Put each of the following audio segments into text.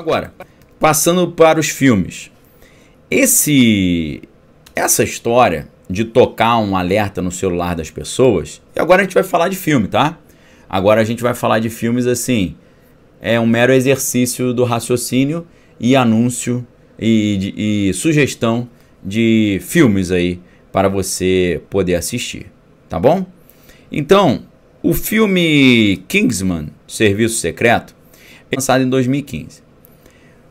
Agora, passando para os filmes. Esse essa história de tocar um alerta no celular das pessoas, e agora a gente vai falar de filme, tá? Agora a gente vai falar de filmes assim, é um mero exercício do raciocínio e anúncio e, e, sugestão de filmes aí para você poder assistir, tá bom? Então, o filme Kingsman, Serviço Secreto, é lançado em 2015.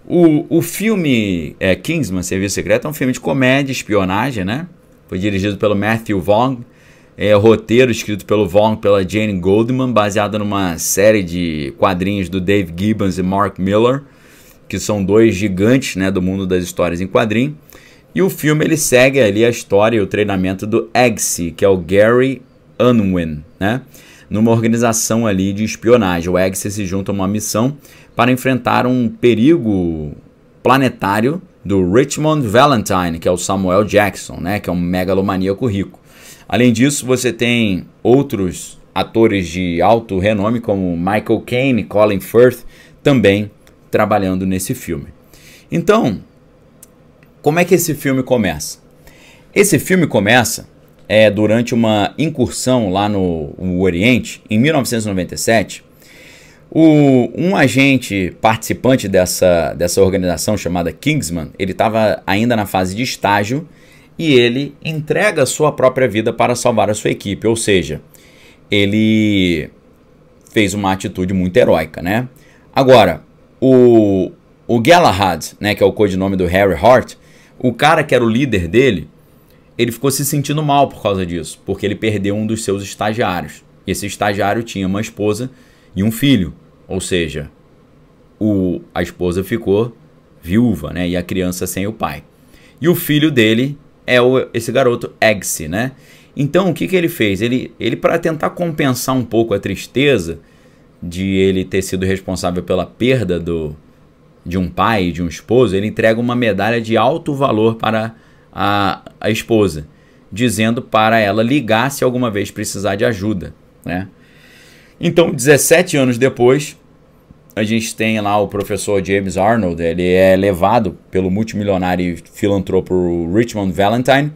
O, o filme é, Kingsman, Serviço Secreto, é um filme de comédia, espionagem, né? Foi dirigido pelo Matthew Vaughn. É, roteiro escrito pelo Vaughn pela Jane Goldman, baseado numa série de quadrinhos do Dave Gibbons e Mark Miller, que são dois gigantes né, do mundo das histórias em quadrinho. E o filme ele segue ali a história e o treinamento do Eggsy, que é o Gary Unwin, né? numa organização ali de espionagem. O Exe se junta a uma missão para enfrentar um perigo planetário do Richmond Valentine, que é o Samuel Jackson, né, que é um megalomaníaco rico. Além disso, você tem outros atores de alto renome como Michael Caine, Colin Firth, também trabalhando nesse filme. Então, como é que esse filme começa? Esse filme começa é, durante uma incursão lá no, no Oriente, em 1997, o, um agente participante dessa, dessa organização chamada Kingsman, ele estava ainda na fase de estágio e ele entrega sua própria vida para salvar a sua equipe, ou seja, ele fez uma atitude muito heróica, né? Agora, o, o Galahad, né, que é o codinome do Harry Hart, o cara que era o líder dele, ele ficou se sentindo mal por causa disso, porque ele perdeu um dos seus estagiários. esse estagiário tinha uma esposa e um filho, ou seja, o, a esposa ficou viúva, né? E a criança sem o pai. E o filho dele é o, esse garoto Eggsy, né? Então o que, que ele fez? Ele, ele para tentar compensar um pouco a tristeza de ele ter sido responsável pela perda do, de um pai, e de um esposo, ele entrega uma medalha de alto valor para a, a esposa, dizendo para ela ligar se alguma vez precisar de ajuda. Né? Então, 17 anos depois, a gente tem lá o professor James Arnold, ele é levado pelo multimilionário e filantropo Richmond Valentine.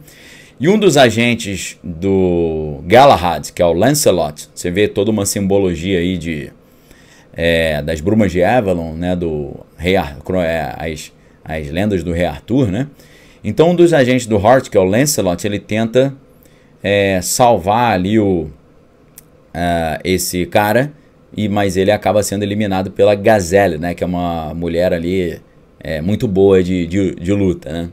E um dos agentes do Galahad, que é o Lancelot, você vê toda uma simbologia aí de é, das brumas de Avalon, né, do rei é, as, as lendas do rei Arthur, né? Então um dos agentes do Hort, que é o Lancelot, ele tenta é, salvar ali o, uh, esse cara, e mas ele acaba sendo eliminado pela Gazelle, né? Que é uma mulher ali é, muito boa de, de, de, luta, né?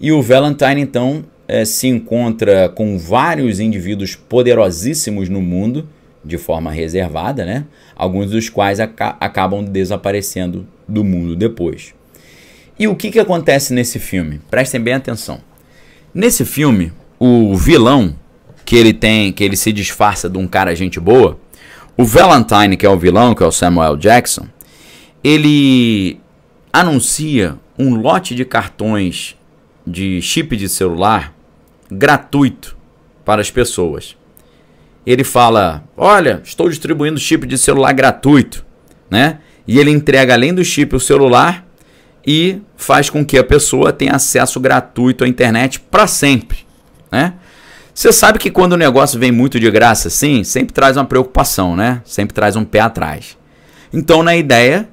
E o Valentine então é, se encontra com vários indivíduos poderosíssimos no mundo, de forma reservada, né? Alguns dos quais aca acabam desaparecendo do mundo depois. E o que, que acontece nesse filme? Prestem bem atenção. Nesse filme, o vilão que ele tem, que ele se disfarça de um cara gente boa, o Valentine, que é o vilão, que é o Samuel Jackson, ele anuncia um lote de cartões de chip de celular gratuito para as pessoas. Ele fala: "Olha, estou distribuindo chip de celular gratuito", né? E ele entrega além do chip o celular e faz com que a pessoa tenha acesso gratuito à internet para sempre, né? Você sabe que quando o negócio vem muito de graça assim, sempre traz uma preocupação, né? Sempre traz um pé atrás. Então, na ideia,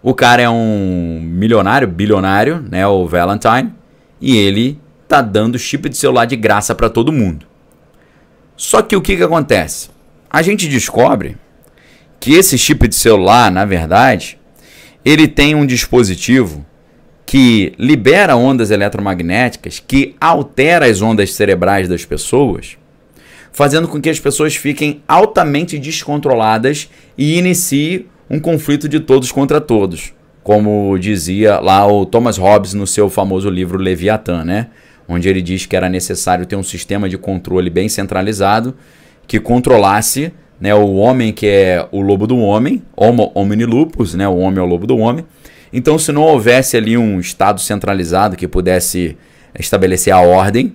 o cara é um milionário, bilionário, né, o Valentine, e ele tá dando chip de celular de graça para todo mundo. Só que o que, que acontece? A gente descobre que esse chip de celular, na verdade, ele tem um dispositivo que libera ondas eletromagnéticas, que altera as ondas cerebrais das pessoas, fazendo com que as pessoas fiquem altamente descontroladas e inicie um conflito de todos contra todos, como dizia lá o Thomas Hobbes no seu famoso livro Leviatã, né? onde ele diz que era necessário ter um sistema de controle bem centralizado que controlasse né, o homem que é o lobo do homem, homo homini lupus, né, o homem é o lobo do homem, então, se não houvesse ali um Estado centralizado que pudesse estabelecer a ordem,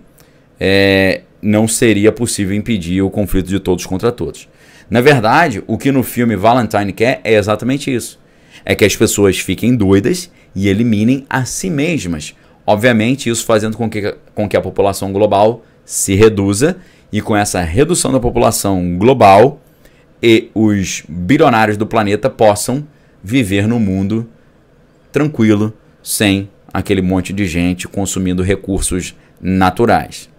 é, não seria possível impedir o conflito de todos contra todos. Na verdade, o que no filme Valentine quer é exatamente isso: é que as pessoas fiquem doidas e eliminem a si mesmas. Obviamente, isso fazendo com que, com que a população global se reduza, e com essa redução da população global, e os bilionários do planeta possam viver no mundo tranquilo, sem aquele monte de gente consumindo recursos naturais.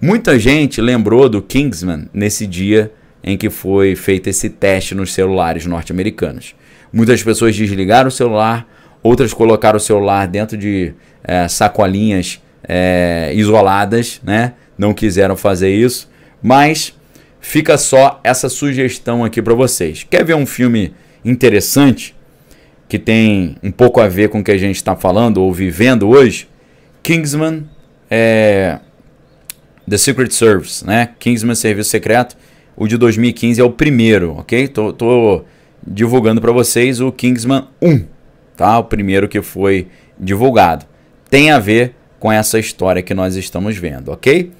Muita gente lembrou do Kingsman nesse dia em que foi feito esse teste nos celulares norte-americanos. Muitas pessoas desligaram o celular, outras colocaram o celular dentro de é, sacolinhas é, isoladas, né? Não quiseram fazer isso, mas fica só essa sugestão aqui para vocês. Quer ver um filme interessante? que tem um pouco a ver com o que a gente está falando ou vivendo hoje, Kingsman é, The Secret Service, né? Kingsman Serviço Secreto, o de 2015 é o primeiro, ok? Tô, tô divulgando para vocês o Kingsman 1, tá? O primeiro que foi divulgado. Tem a ver com essa história que nós estamos vendo, ok?